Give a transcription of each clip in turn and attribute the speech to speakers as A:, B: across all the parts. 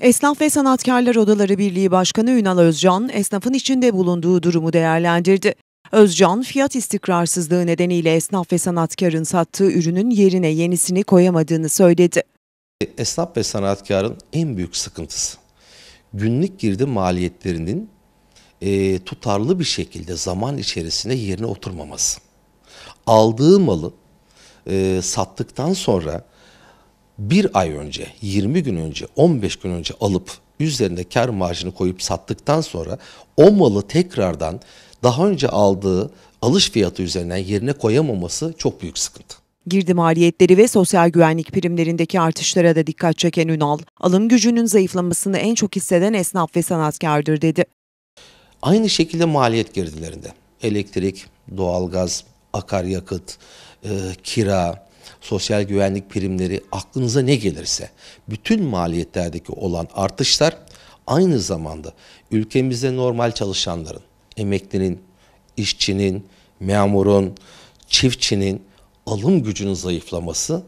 A: Esnaf ve Sanatkarlar Odaları Birliği Başkanı Ünal Özcan, esnafın içinde bulunduğu durumu değerlendirdi. Özcan, fiyat istikrarsızlığı nedeniyle esnaf ve sanatkarın sattığı ürünün yerine yenisini koyamadığını söyledi.
B: Esnaf ve sanatkarın en büyük sıkıntısı günlük girdi maliyetlerinin e, tutarlı bir şekilde zaman içerisinde yerine oturmaması. Aldığı malı e, sattıktan sonra bir ay önce, 20 gün önce, 15 gün önce alıp üzerinde kar marjını koyup sattıktan sonra o malı tekrardan daha önce aldığı alış fiyatı üzerinden yerine koyamaması çok büyük
A: sıkıntı. Girdi maliyetleri ve sosyal güvenlik primlerindeki artışlara da dikkat çeken Ünal, alım gücünün zayıflamasını en çok hisseden esnaf ve sanatkardır dedi. Aynı
B: şekilde maliyet girdilerinde elektrik, doğalgaz, akaryakıt, e, kira, sosyal güvenlik primleri aklınıza ne gelirse bütün maliyetlerdeki olan artışlar aynı zamanda ülkemizde normal çalışanların, emeklinin, işçinin, memurun, çiftçinin alım gücünün zayıflaması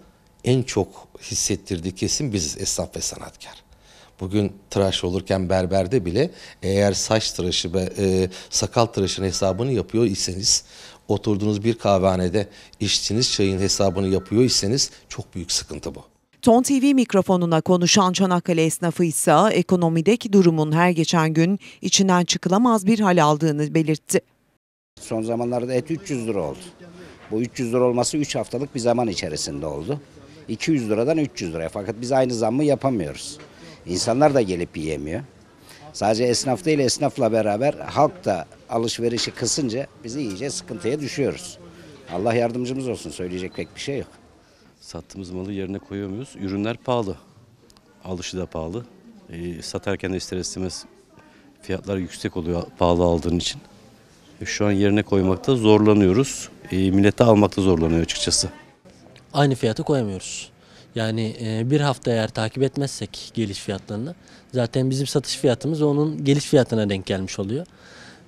B: en çok hissettirdiği kesin biz esnaf ve sanatkar. Bugün tıraş olurken berberde bile eğer saç tıraşı ve e, sakal tıraşının hesabını yapıyor iseniz oturduğunuz bir kahvehanede içtiğiniz çayın hesabını yapıyor iseniz çok büyük sıkıntı bu.
A: Ton TV mikrofonuna konuşan Çanakkale esnafı ise ekonomideki durumun her geçen gün içinden çıkılamaz bir hal
C: aldığını belirtti. Son zamanlarda et 300 lira oldu. Bu 300 lira olması 3 haftalık bir zaman içerisinde oldu. 200 liradan 300 liraya fakat biz aynı zammı yapamıyoruz. İnsanlar da gelip yiyemiyor. Sadece esnaf değil esnafla beraber halk da alışverişi kısınca bizi iyice sıkıntıya düşüyoruz. Allah yardımcımız olsun söyleyecek pek bir şey yok.
D: Sattığımız malı yerine koyamıyoruz. Ürünler pahalı. Alışı da pahalı. E, satarken de ister istemez fiyatlar yüksek oluyor pahalı aldığın için. E, şu an yerine koymakta zorlanıyoruz. E, millete almakta zorlanıyor açıkçası.
E: Aynı fiyatı koyamıyoruz. Yani e, bir hafta eğer takip etmezsek geliş fiyatlarını zaten bizim satış fiyatımız onun geliş fiyatına denk gelmiş oluyor.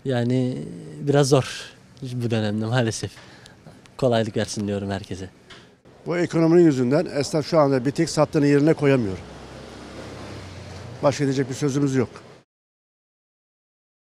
E: Yani biraz zor bu dönemde maalesef. Kolaylık versin diyorum herkese.
D: Bu ekonominin yüzünden esnaf şu anda bir tek sattığını yerine koyamıyor. Başka edecek bir sözümüz yok.